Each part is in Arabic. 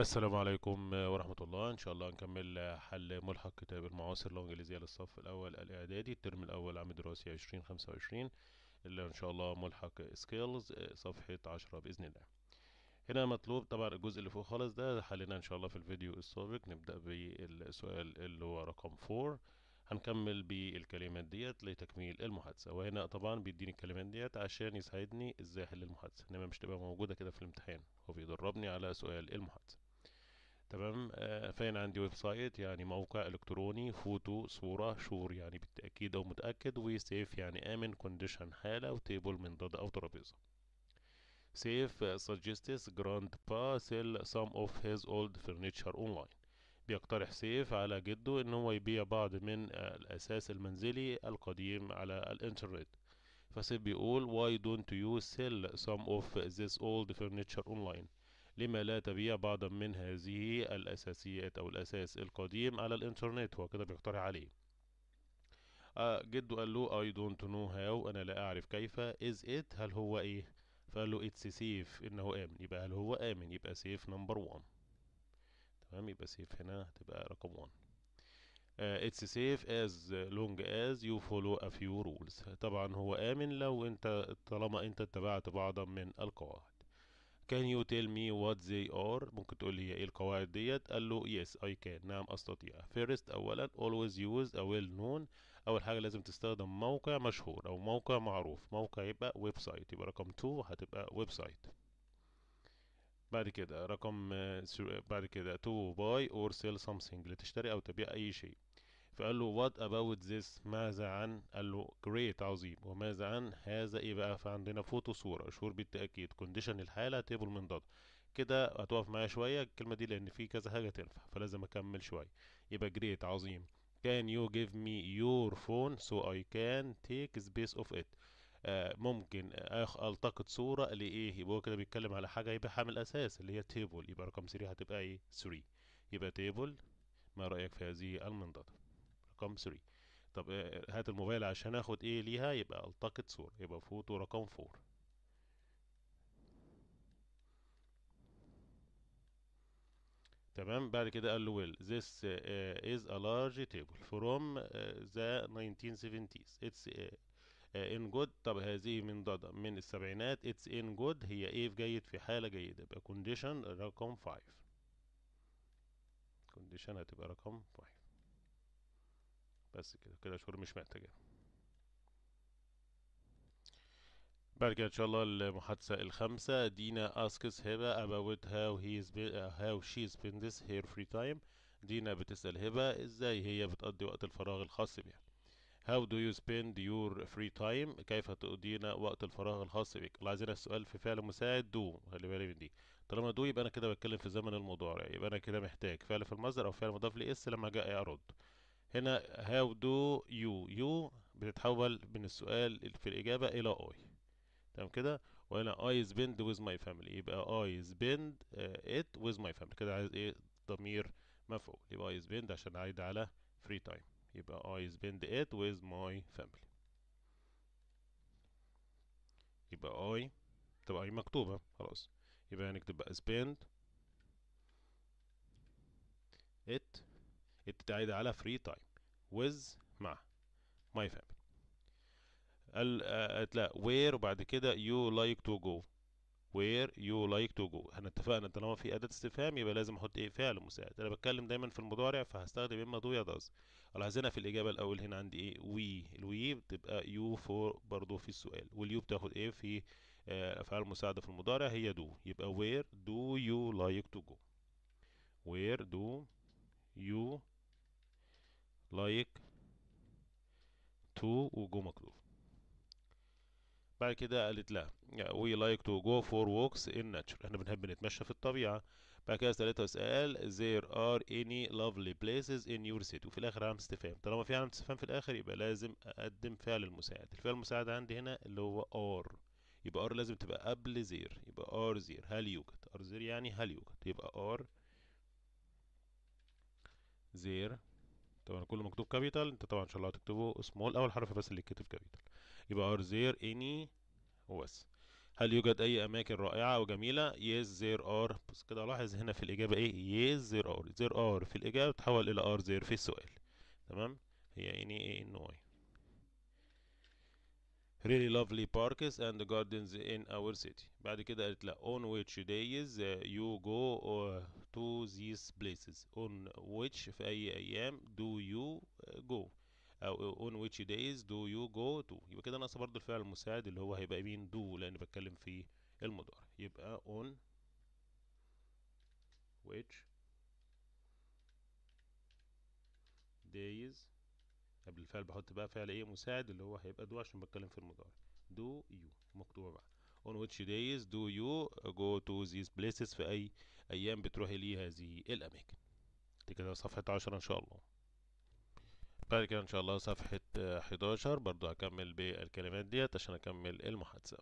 السلام عليكم آه، ورحمة الله إن شاء الله هنكمل آه، حل ملحق كتاب المعاصر اللغة الإنجليزية للصف الأول الإعدادي الترم الأول عام دراسي عشرين خمسة وعشرين اللي إن شاء الله ملحق سكيلز آه، صفحة عشرة بإذن الله هنا مطلوب طبعا الجزء اللي فوق خالص ده حلينا إن شاء الله في الفيديو السابق نبدأ بالسؤال اللي هو رقم 4 هنكمل بالكلمات ديت لتكميل المحادثة وهنا طبعا بيديني الكلمات ديت عشان يساعدني ازاي احل المحادثة انما مش تبقى موجودة كده في الامتحان هو بيدربني على سؤال المحادثة تمام آه، فين عندي ويب سايت يعني موقع الكتروني فوتو صورة شور يعني بالتأكيد أو متأكد وسيف يعني آمن كونديشن حالة وتيبل منضدة أو ترابيزة سيف جراند با سيل سام اوف هيز اولد فرنيتشر اونلاين بيقترح سيف على جده ان هو يبيع بعض من آه، الاساس المنزلي القديم على الانترنت فسيف بيقول why don't you sell some of this old furniture online لما لا تبيع بعضا من هذه الأساسيات أو الأساس القديم على الإنترنت هو كده بيقترح عليه آه جده قال له I don't know how أنا لا أعرف كيف is it هل هو إيه فقال له it's safe إنه آمن يبقى هل هو آمن يبقى safe number one تمام يبقى safe هنا تبقى رقم one uh, it's safe as long as you follow a few rules طبعا هو آمن لو أنت طالما أنت اتبعت بعضا من القواعد can you tell me what they are ممكن تقول لي هي ايه القواعد ديت قال له yes I can نعم أستطيع first أولا always use a well known أول حاجة لازم تستخدم موقع مشهور أو موقع معروف موقع يبقى ويب سايت يبقى رقم 2 هتبقى ويب سايت بعد كده رقم بعد كده to buy or sell something لتشتري أو تبيع أي شيء فقال له what about this ماذا عن قال له great عظيم وماذا عن هذا ايه بقى فعندنا فوتو صورة اشهر بالتأكيد كونديشن الحالة تيبل من داتا كده هتقف معايا شوية الكلمة دي لأن في كذا حاجة تنفع فلازم أكمل شوية يبقى great عظيم can you give me your phone so I can take space of it آه ممكن أخ التقط صورة لإيه يبقى هو كده بيتكلم على حاجة يبقى حامل أساس اللي هي table يبقى رقم 3 هتبقى إيه 3 يبقى table ما رأيك في هذه المنضدة رقم 3 طب آه، آه، هات الموبايل عشان اخد ايه ليها يبقى التقط صورة يبقى فوتو رقم 4 تمام بعد كده قال له well this uh, is a large table from uh, the 1970s it's uh, ان جود طب هذه من ضد من السبعينات اتس ان جود هي ايه في جيد في حاله جيده يبقى كونديشن رقم 5 كونديشن هتبقى رقم 5 بس كده كده شهور مش محتاجة بعد كده ان شاء الله المحادثة الخامسة دينا اسكس هبة about how he is how she spends her free time دينا بتسأل هبة ازاي هي بتقضي وقت الفراغ الخاص بيها How do you spend your free time كيف تقضين وقت الفراغ الخاص بك اللي عايزين السؤال في فعل مساعد دو خلي بالي من دي طالما دو يبقى انا كده بتكلم في زمن المضارع يبقى انا كده محتاج فعل في المصدر او فعل مضاف لاس لما جاء ارد هنا هاو دو يو يو بتتحول من السؤال في الإجابة إلى I تمام كده وهنا I spend with my family يبقى I spend uh, it with my family كده عايز إيه ضمير مفعول يبقى I spend عشان أعيد على free time يبقى I spend it with my family يبقى I تبقى I مكتوبة خلاص يبقى هنكتب يعني بقى spend it التعيدة على free time with مع my family قال آه، لا where وبعد كده you like to go where you like to go احنا اتفقنا طالما في اداة استفهام يبقى لازم احط ايه فعل مساعد انا بتكلم دايما في المضارع فهستخدم اما دو يا داز الاحظ هنا في الاجابه الاول هنا عندي ايه وي الوي بتبقى يو فور برضو في السؤال واليو بتاخد ايه في آه، افعال مساعده في المضارع هي دو يبقى وير دو يو لايك تو جو وير دو يو لايك تو وجو مكتوب بعد كده قالت لها وي لايك تو جو فور ووكس ان ناتشر احنا بنحب نتمشى في الطبيعه بعد كده سالتها سؤال there are any lovely places in your city وفي الاخر علامه استفهام طالما في علامه استفهام في الاخر يبقى لازم اقدم فعل المساعد الفعل المساعد عندي هنا اللي هو ار يبقى ار لازم تبقى قبل زير يبقى ار زير هل يوجد ار زير يعني هل يوجد يبقى ار زير طبعا كله مكتوب كابيتال انت طبعا ان شاء الله هتكتبه سمول اول حرف بس اللي يتكتب كابيتال يبقى ار زير اني was e هل يوجد اي اماكن رائعه وجميله yes زير ار بس كده لاحظ هنا في الاجابه ايه yes زير ار زير ار في الاجابه تحول الى ار زير في السؤال تمام هي اني ايه ان واي really lovely parks and gardens in our city بعد كده قالت لا on which days uh, you go uh, to these places on which في أي أيام do you uh, go أو on which days do you go to يبقى كده ناقص برضو الفعل المساعد اللي هو هيبقى مين do لأن بتكلم في المضارع يبقى on which days قبل الفعل بحط بقى فعل ايه مساعد اللي هو هيبقى دو عشان بتكلم في المضارع دو يو مكتوبة بقى on which days do you go to these places في أي أيام بتروحي لي هذه الأماكن دي كده صفحة عشرة إن شاء الله بعد كده إن شاء الله صفحة حداشر برضو هكمل بالكلمات ديت عشان أكمل المحادثة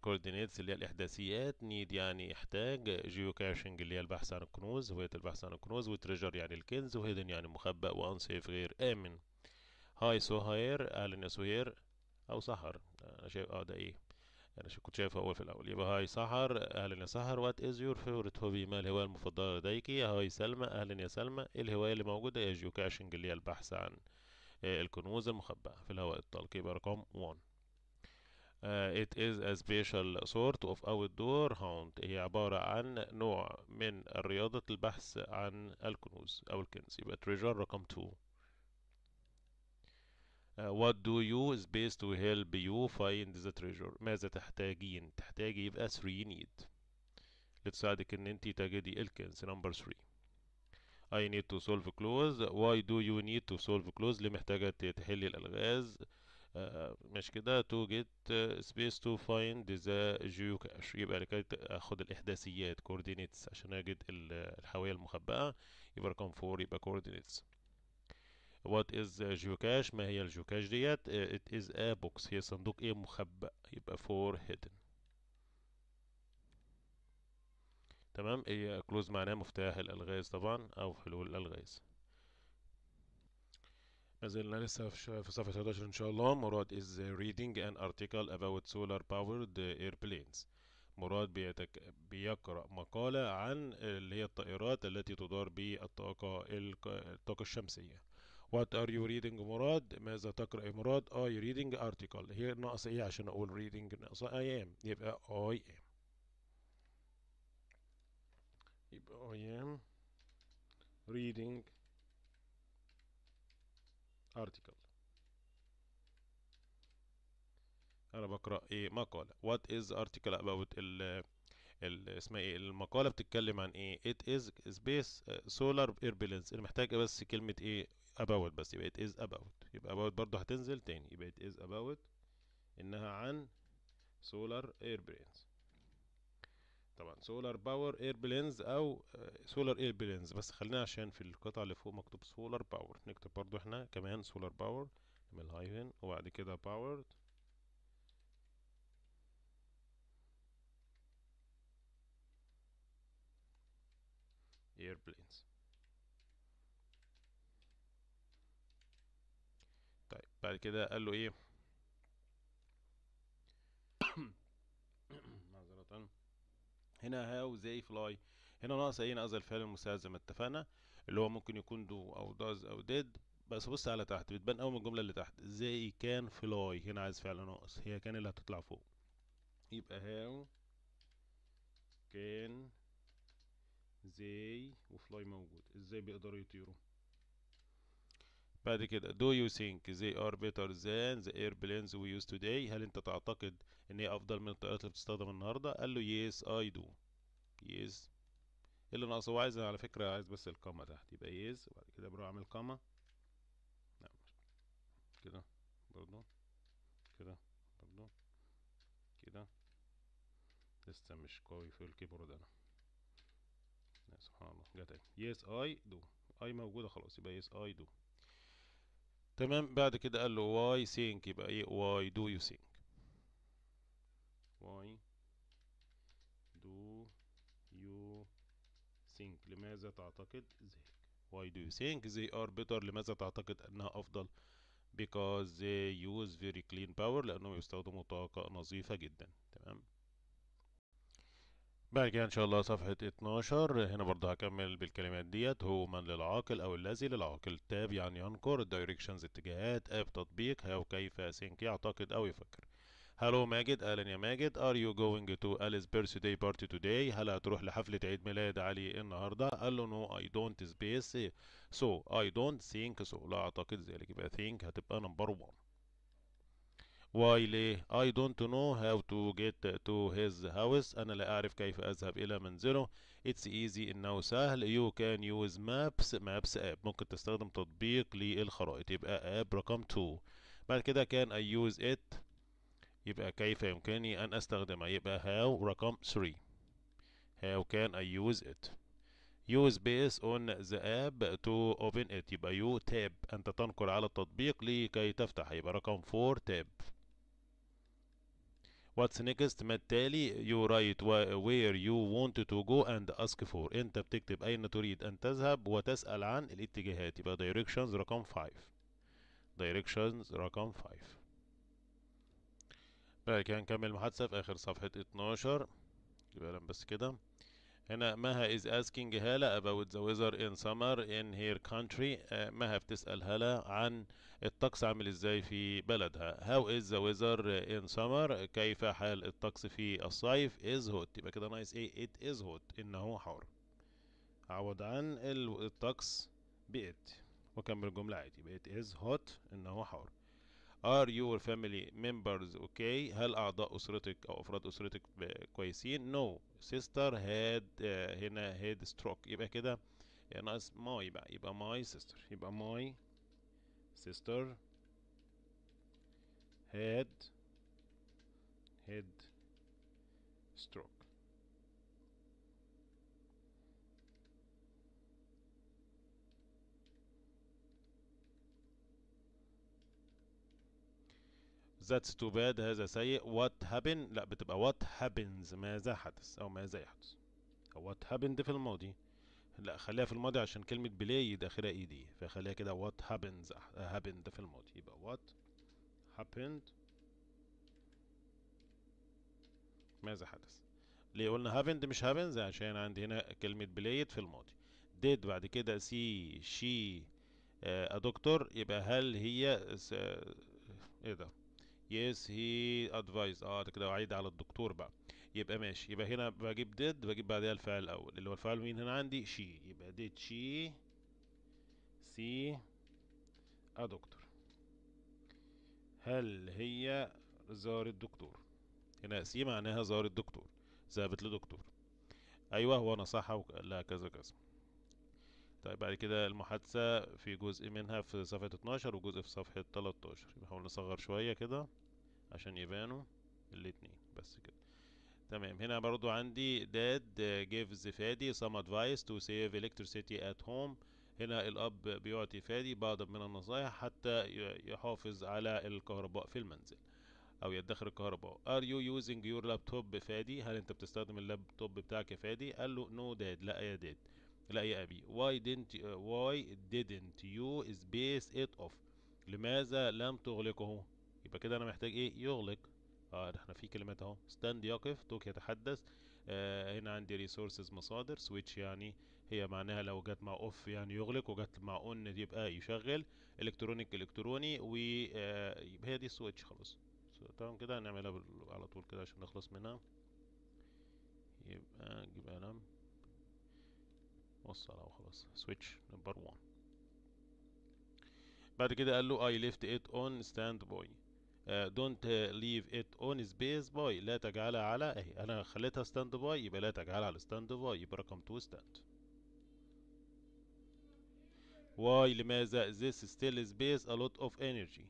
كوردينيتس اللي هي الإحداثيات نيد يعني إحتاج جيو كاشنج اللي هي البحث عن الكنوز هوية البحث عن الكنوز وتريجر يعني الكنز وهيدن يعني مخبأ وأنسيف غير آمن هاي سهير اهلا يا سهير أو سهر أنا شايف أه ده إيه أنا كنت شايفه أول في الأول يبقى هاي سهر أهلا يا سهر وات إز يور فيفورت هوبي ما الهواية المفضلة لديك هاي سلمى أهلا يا سلمى إيه الهواية اللي موجودة هي جيوكاشنج اللي هي البحث عن إيه، الكنوز المخبأة في الهواء الطلق يبقى رقم 1 آه، it is a special sort of outdoor hunt هي عبارة عن نوع من رياضة البحث عن الكنوز أو الكنز يبقى treasure رقم 2 what do you space to help you find the treasure ماذا تحتاجين تحتاجي يبقى 3 need لتساعدك ان انت تجدي الكنز نمبر 3 I need to solve close why do you need to solve close ليه محتاجة تحلي الألغاز Uh, مش كده to get space to find the geocache يبقى لكي اخد الإحداثيات coordinates عشان اجد الحوايا المخبأة يبقى رقم 4 يبقى coordinates وات از جيوكاش ما هي الجيوكاش ديت ات از ا بوكس هي صندوق ايه مخبأ يبقى فور هيدن تمام هي كلوز معناه مفتاح الالغاز طبعا او حلول الالغاز ما زلنا لسه في صفحة 11 إن شاء الله مراد از reading ان article اباوت سولار powered airplanes مراد بيتك... بيقرأ مقالة عن اللي هي الطائرات التي تدار بالطاقة الطاقة الشمسية وات ار يو ريدنج مراد ماذا تقرأ يا مراد I reading ريدنج ارتكل هي ناقص ايه عشان اقول ريدنج ناقص اي ام يبقى اي ام يبقى اي ام reading article انا بقرا ايه مقاله what is article about ال ال اسمها ايه المقاله بتتكلم عن ايه it is space solar turbulence اللي محتاجة بس كلمه ايه about بس يبقى it is about يبقى about برضه هتنزل تاني يبقى it is about إنها عن solar airplanes طبعا solar power airplanes او solar airplanes بس خلينا عشان في القطعه اللي فوق مكتوب solar power نكتب برضو احنا كمان solar power نعمل هايفن وبعد كده powered airplanes بعد كده قال له ايه معذرة هنا هاو زي فلاي هنا ناقص ايه ناقص الفعل المساعد زي ما اتفقنا اللي هو ممكن يكون دو او داز او ديد بس بص على تحت بتبان اول من الجمله اللي تحت زي كان فلاي هنا عايز فعل ناقص هي كان اللي هتطلع فوق يبقى هاو كان زي وفلاي موجود ازاي بيقدروا يطيروا بعد كده do you think they are better than the airplanes we use today هل انت تعتقد ان هي افضل من الطائرات اللي بتستخدم النهارده قال له yes I do yes اللي ناقصه هو عايز على فكره عايز بس القامه تحت يبقى yes وبعد كده بروح اعمل قامه نعم. كده برضو كده برضو كده لسه مش قوي في الكيبورد انا سبحان الله جت يس اي دو اي موجوده خلاص يبقى يس اي دو تمام بعد كده قال له why think يبقى ايه why do you think واي دو يو سينك لماذا تعتقد ذلك why do you think they are better لماذا تعتقد انها افضل because they use very clean power لانهم يستخدموا طاقة نظيفة جدا تمام بعد كده ان شاء الله صفحة 12 هنا برضه هكمل بالكلمات ديت هو من للعاقل او الذي للعاقل تاب يعني ينقر الدايركشنز اتجاهات اب تطبيق هاو كيف سينك يعتقد او يفكر هلو ماجد اهلا يا ماجد ار يو جوينج تو اليس بيرثداي بارتي توداي هل هتروح لحفله عيد ميلاد علي النهارده قال له نو اي دونت سبيس سو اي دونت ثينك سو لا اعتقد ذلك يبقى ثينك هتبقى نمبر 1 واي ليه I don't know how to get to his house أنا لا أعرف كيف أذهب إلى منزله It's easy إنه سهل You can use maps maps app ممكن تستخدم تطبيق للخرائط يبقى app رقم 2 بعد كده كان I use it يبقى كيف يمكنني أن أستخدمه يبقى how رقم 3 How can I use it use base on the app to open it يبقى you tab أنت تنقر على التطبيق لكي تفتح يبقى رقم 4 tab واتس نيكست ما التالي يو رايت وير يو وونت تو جو اند اسك فور انت بتكتب اين تريد ان تذهب وتسال عن الاتجاهات يبقى دايركشنز رقم 5 دايركشنز رقم 5 بقى كده نكمل المحادثه في اخر صفحه 12 يبقى بس كده هنا مها is asking هالة about the weather in summer in her country آه، مها بتسأل هالة عن الطقس عامل ازاي في بلدها how is the weather in summer كيف حال الطقس في الصيف is hot يبقى كده نايس ايه it is hot انه حار عوض عن الطقس بيت وكمل الجملة عادي بيت is hot انه حار ار your فاميلي ممبرز اوكي هل اعضاء اسرتك او افراد اسرتك كويسين نو سيستر هاد هنا هيد ستروك يبقى كده ناقص ماي بقى يبقى ماي سيستر يبقى ماي سيستر هاد هيد ستروك That's too bad هذا سيء What happened لا بتبقى what happens ماذا حدث أو ماذا يحدث what happened في الماضي لا خليها في الماضي عشان كلمة بلاي داخلها اي e دي فخليها كده what happens happened في الماضي يبقى what happened ماذا حدث ليه قلنا happened مش happens عشان عندي هنا كلمة بلاي في الماضي did بعد كده سي شي ا دكتور يبقى هل هي آه، ايه ده يس هي ادفايز اه ده كده عايد على الدكتور بقى يبقى ماشي يبقى هنا بجيب ديد بجيب بعدها الفعل الاول اللي هو الفعل مين هنا عندي شي يبقى ديد شي سي ا دكتور هل هي زارت دكتور هنا سي معناها زارت دكتور ذهبت لدكتور ايوه هو نصحها صح كذا كذا طيب بعد كده المحادثة في جزء منها في صفحة 12 وجزء في صفحة 13 نحاول نصغر شوية كده عشان يبانوا الاتنين بس كده تمام هنا برضو عندي داد جيفز فادي some ادفايس تو سيف electricity ات هوم هنا الأب بيعطي فادي بعض من النصائح حتى يحافظ على الكهرباء في المنزل أو يدخر الكهرباء ار يو يوزنج يور لابتوب فادي هل أنت بتستخدم اللابتوب بتاعك يا فادي قال له no داد لا يا داد لا يا أبي why didn't uh, why didn't you space it off لماذا لم تغلقه يبقى كده أنا محتاج إيه يغلق اه احنا في كلمات اهو ستاند يقف توك يتحدث آه هنا عندي resources مصادر switch يعني هي معناها لو جت مع off يعني يغلق وجت مع on يبقى يشغل الكترونيك الكتروني ويبقى آه، هي دي السويتش خلاص تمام كده هنعملها على طول كده عشان نخلص منها يبقى نجيب قلم وصل وخلاص خلاص سويتش نمبر 1 بعد كده قال له I left it on stand by uh, don't uh, leave it on space by لا تجعلها على اهي انا خليتها stand يبقى لا تجعلها على stand يبقى رقم 2 stand why لماذا this still space a lot of energy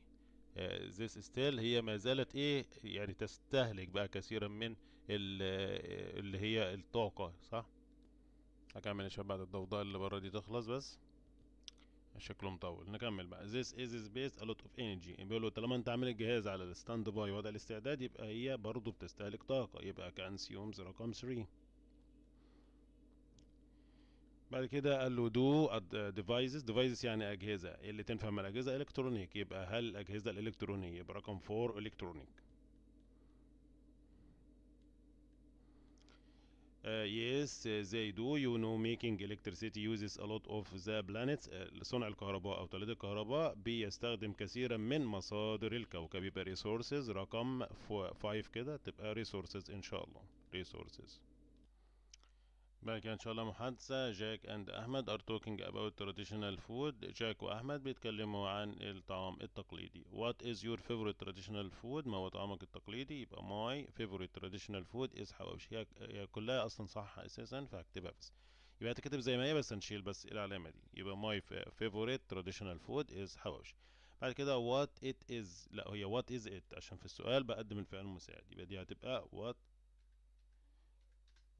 uh, this still هي ما زالت ايه يعني تستهلك بقى كثيرا من اللي هي الطاقة صح هكمل يا شباب بعد الضوضاء اللي بره دي تخلص بس شكله مطول نكمل بقى this is space a lot of energy له طالما انت عامل الجهاز على الستاند باي وضع الاستعداد يبقى هي برضه بتستهلك طاقة يبقى كانسيومز رقم 3 بعد كده قال له دو ديفايسز ديفايسز يعني اجهزه اللي تنفع مع الاجهزه الكترونيك يبقى هل الاجهزه الالكترونيه يبقى رقم 4 الكترونيك yes they do you know making electricity uses a lot of the planets صنع الكهرباء أو توليد الكهرباء بيستخدم كثيرا من مصادر الكوكب يبقى resources رقم 5 كده تبقى resources إن شاء الله resources كده ان شاء الله محادثة جاك اند أحمد are talking about traditional food جاك وأحمد بيتكلموا عن الطعام التقليدي what is your favorite traditional food ما هو طعامك التقليدي يبقى my favorite traditional food is حواوشي هي كلها أصلا صح أساسا فهكتبها بس يبقى هتكتب زي ما هي بس هنشيل بس العلامة دي يبقى my favorite traditional food is حواوشي بعد كده what it is لا هي what is it عشان في السؤال بقدم الفعل المساعد يبقى دي هتبقى what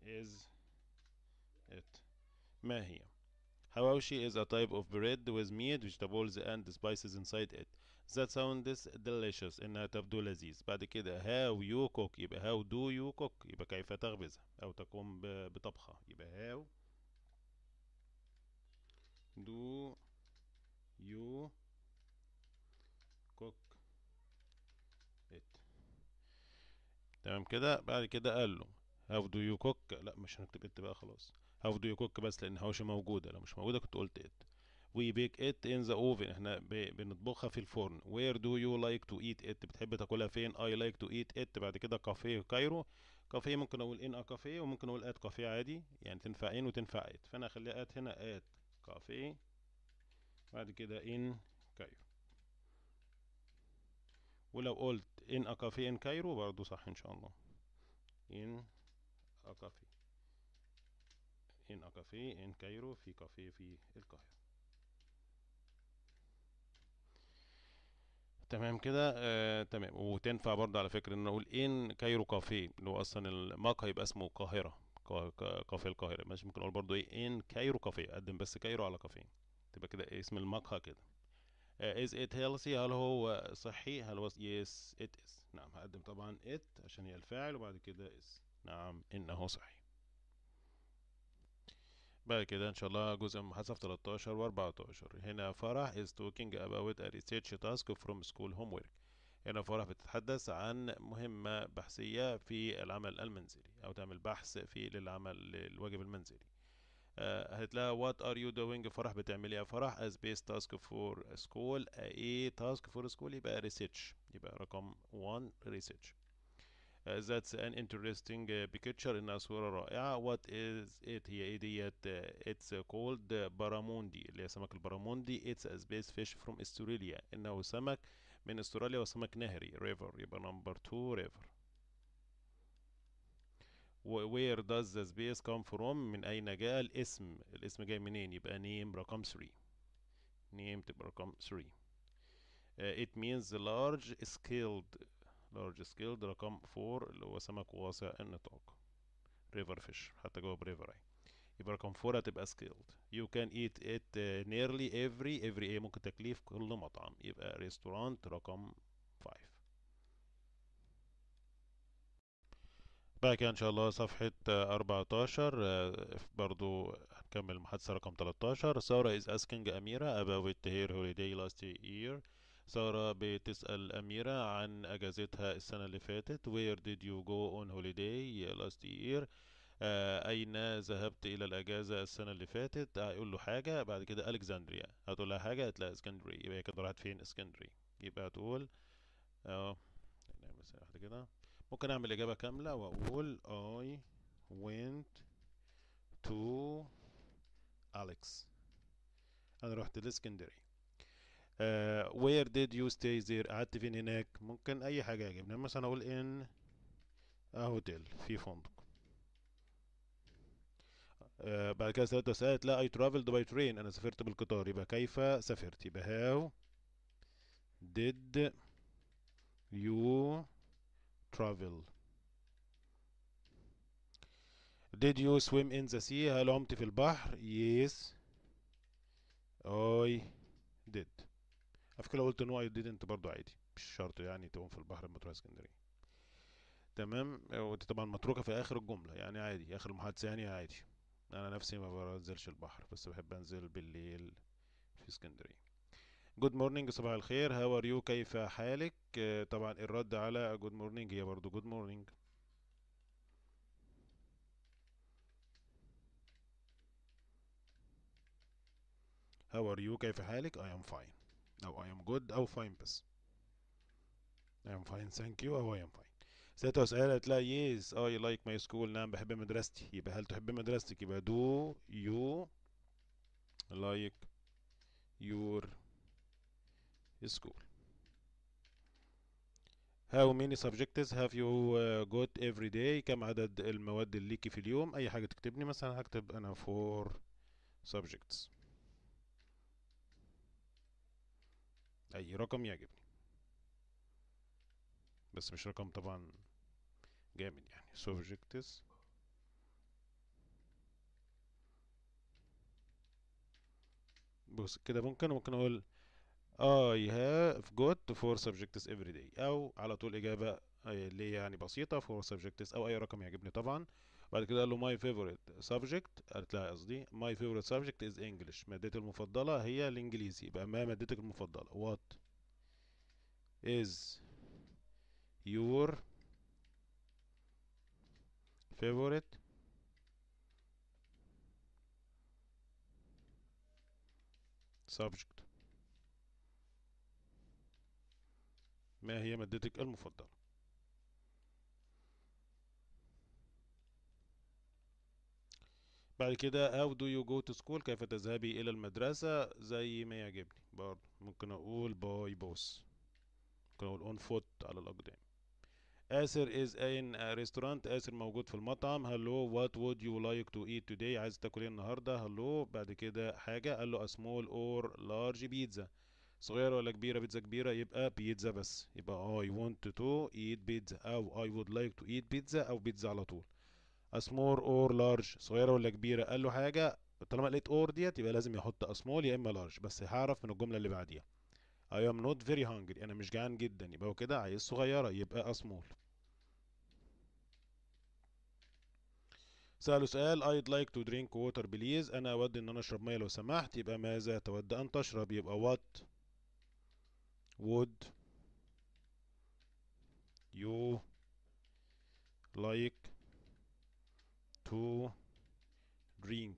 is it ما هي Hawashi is a type of bread with meat, vegetables and spices inside it. That sounds delicious. إنها تبدو لذيذ. بعد كده how you cook يبقى how do you cook يبقى كيف تخبزها أو تقوم بطبخها يبقى how do you cook it تمام كده بعد كده قال له how do you cook لا مش هنكتب it بقى خلاص هاو دو يو كوك بس لان الحواوشي موجوده لو مش موجوده كنت قلت ات وي بيك ات ان ذا اوفن احنا بنطبخها في الفرن وير دو يو لايك تو ايت ات بتحب تاكلها فين اي لايك تو ايت ات بعد كده كافيه كايرو كافيه ممكن اقول ان ا كافيه وممكن اقول ات كافيه عادي يعني تنفع ان وتنفع ات فانا هخليها ات هنا ات كافيه بعد كده ان كايرو ولو قلت ان ا كافيه ان كايرو برضه صح ان شاء الله ان ا كافيه ان اكافيه ان كايرو في كافيه في القاهرة تمام كده آه تمام وتنفع برضه على فكرة ان اقول ان كايرو كافيه اللي هو اصلا المقهى يبقى اسمه القاهرة كافيه القاهرة ماشي ممكن اقول برضه ايه ان كايرو كافيه اقدم بس كايرو على كافيه تبقى كده اسم المقهى كده از ات هيلثي هل هو صحي هل هو يس ات از نعم هقدم طبعا ات عشان هي الفاعل وبعد كده اس نعم انه صحي بعد كده ان شاء الله جزء من المحاسبه 13 و 14 هنا فرح is talking about a research task from school homework هنا فرح بتتحدث عن مهمة بحثية في العمل المنزلي أو تعمل بحث في للعمل للواجب المنزلي هتلاقي آه، what are you doing فرح بتعمل ايه فرح as base task for school آه، ايه task for school يبقى research يبقى رقم 1 research Uh, that's an interesting uh, picture in a رائعة what is it هي ديت uh, it's called barramundi اللي هي سمك it's a space fish from Australia إنه سمك من استراليا وسمك نهري river يبقى number two river where does the space come from من أين جاء الاسم الاسم جاي منين يبقى name رقم 3 name تبقى رقم 3 uh, it means large scaled لارج ده رقم 4 اللي هو سمك واسع النطاق ريفر فيش حتى جواب river اهي يبقى رقم 4 هتبقى سكيلد يو كان ايت ات نيرلي افري افري ايه ممكن تكليف كل مطعم يبقى ريستورانت رقم 5 بعد كده ان شاء الله صفحة 14 uh، برضو هنكمل المحادثة رقم 13 سارة is asking أميرة about her holiday last year سارة بتسأل أميرة عن أجازتها السنة اللي فاتت Where did you go on holiday last year آه أين ذهبت إلى الأجازة السنة اللي فاتت هيقول له حاجة بعد كده ألكسندريا هتقول لها حاجة هتلاقي اسكندري يبقى هي كده راحت فين اسكندري يبقى هتقول آه نعمل يعني واحدة كده ممكن أعمل إجابة كاملة وأقول I went to Alex أنا رحت لاسكندرية وير ديد يو ستاي زير قعدت فين هناك ممكن اي حاجه يعجبني يعني مثلا اقول ان آه، هوتيل في فندق آه بعد كده سالت سالت لا اي ترافلد باي ترين انا سافرت بالقطار يبقى كيف سافرت يبقى هاو did you travel did you swim in the sea هل عمت في البحر yes I did على فكره لو قلت نو اي ديدنت برضو عادي مش شرط يعني تقوم في البحر لما تروح اسكندريه تمام وانت طبعا متروكه في اخر الجمله يعني عادي اخر المحادثه يعني عادي انا نفسي ما بنزلش البحر بس بحب انزل بالليل في اسكندريه جود مورنينج صباح الخير هاو ار يو كيف حالك طبعا الرد على جود مورنينج هي برضو جود مورنينج هاو ار يو كيف حالك اي ام فاين أو I am good أو fine بس I am fine thank you أو I am fine ساعتها سؤال هتلاقي yes I like my school نعم بحب مدرستي يبقى هل تحب مدرستك يبقى do you like your school How many subjects have you got every day كم عدد المواد اللي ليكي في اليوم أي حاجة تكتبني مثلا هكتب أنا 4 subjects اي رقم يعجبني بس مش رقم طبعا جامد يعني سوبجكتس بص كده ممكن ممكن اقول I have got four subjects every day او على طول اجابة آه، اللي يعني بسيطة four subjects او اي رقم يعجبني طبعا بعد كده قال له ماي فيفورت سبجكت قالت لها قصدي ماي فيفورت سبجكت از انجلش مادتي المفضله هي الانجليزي يبقى ما مادتك المفضله وات از يور favorite subject ما هي مادتك المفضلة بعد كده how do you go to school كيف تذهبي إلى المدرسة زي ما يعجبني برضه ممكن أقول by boss ممكن أقول on foot على الأقدام آسر is in a restaurant آسر موجود في المطعم hello what would you like to eat today عايز تاكل ايه النهارده hello بعد كده حاجة قال له a small or large pizza صغيرة ولا كبيرة بيتزا كبيرة يبقى بيتزا بس يبقى I want to eat pizza أو I would like to eat pizza أو بيتزا على طول اسمور اور لارج صغيره ولا كبيره قال له حاجه طالما لقيت اور ديت يبقى لازم يحط اسمول يا اما لارج بس هعرف من الجمله اللي بعديها I am not very hungry انا مش جعان جدا يبقى هو كده عايز صغيره يبقى اسمول سأله سؤال I'd like to drink water please أنا أود إن أنا أشرب مية لو سمحت يبقى ماذا تود أن تشرب يبقى what would you like to drink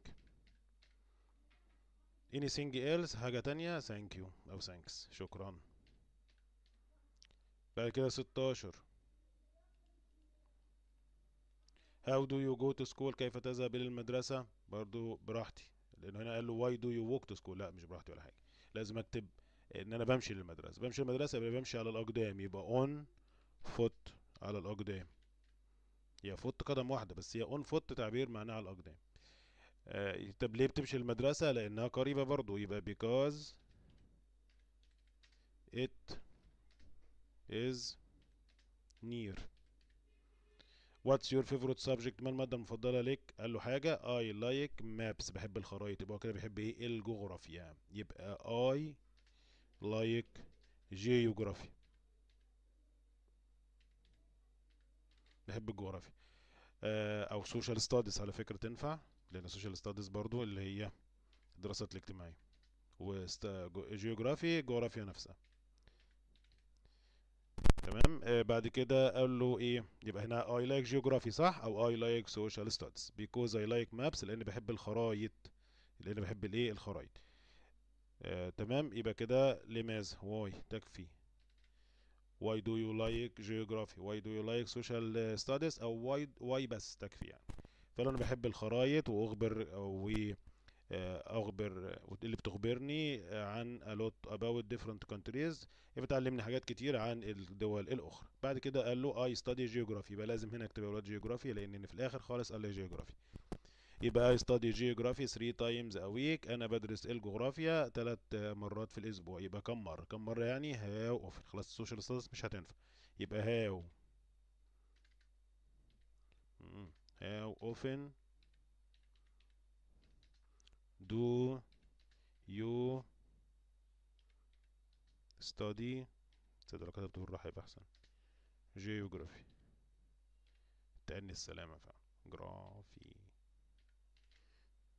anything else حاجة تانية thank you أو thanks شكرا بعد كده 16 how do you go to school كيف تذهب إلى المدرسة برضو براحتي لأن هنا قال له why do you walk to school لا مش براحتي ولا حاجة لازم أكتب إن أنا بمشي للمدرسة بمشي للمدرسة يبقى بمشي على الأقدام يبقى on foot على الأقدام هي فوت قدم واحده بس هي اون فوت تعبير معناها الاقدام آه طب ليه بتمشي المدرسه لانها قريبه برضو يبقى because it is near واتس يور فيفورت سبجكت ما الماده المفضله ليك قال له حاجه اي لايك مابس بحب الخرائط يبقى هو كده بيحب ايه الجغرافيا يبقى اي لايك جيوغرافيا بحب الجغرافيا آه، او سوشيال ستاديز على فكره تنفع لان سوشيال ستاديز برضو اللي هي الدراسات الاجتماعيه وجيوغرافي جغرافيا نفسها تمام آه، بعد كده قال له ايه يبقى هنا اي لايك جيوغرافي صح او اي لايك سوشيال ستاديز بيكوز اي لايك مابس لان بحب الخرايط لان بحب الايه الخرايط آه تمام يبقى كده لماذا واي تكفي why do you like geography why do you like social uh, studies او why why بس تكفي يعني انا بحب الخرايط واخبر و آه، اخبر اللي بتخبرني آه، عن a lot about different countries بتعلمني حاجات كتير عن الدول الاخرى بعد كده قال له I study geography يبقى لازم هنا اكتب يا جيوغرافي لان في الاخر خالص قال لي geography يبقى اي ستادي جيوغرافي 3 تايمز ا ويك انا بدرس الجغرافيا 3 مرات في الاسبوع يبقى كم مره كم مره يعني هاو اوفن خلاص السوشيال ستادس مش هتنفع يبقى هاو هاو اوفن do you study تصدق لو كتبته بالراحة يبقى أحسن جيوغرافي تأني السلامة فعلا جرافي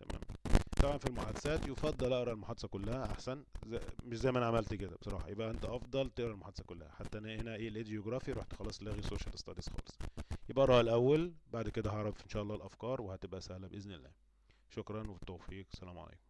تمام طبعا في المحادثات يفضل اقرا المحادثه كلها احسن زي مش زي ما انا عملت كده بصراحه يبقى انت افضل تقرا المحادثه كلها حتى انا هنا ايه الجيوغرافي رحت خلاص لاغي سوشيال ستاديز خالص يبقى اقرا الاول بعد كده هعرف ان شاء الله الافكار وهتبقى سهله باذن الله شكرا وبالتوفيق السلام عليكم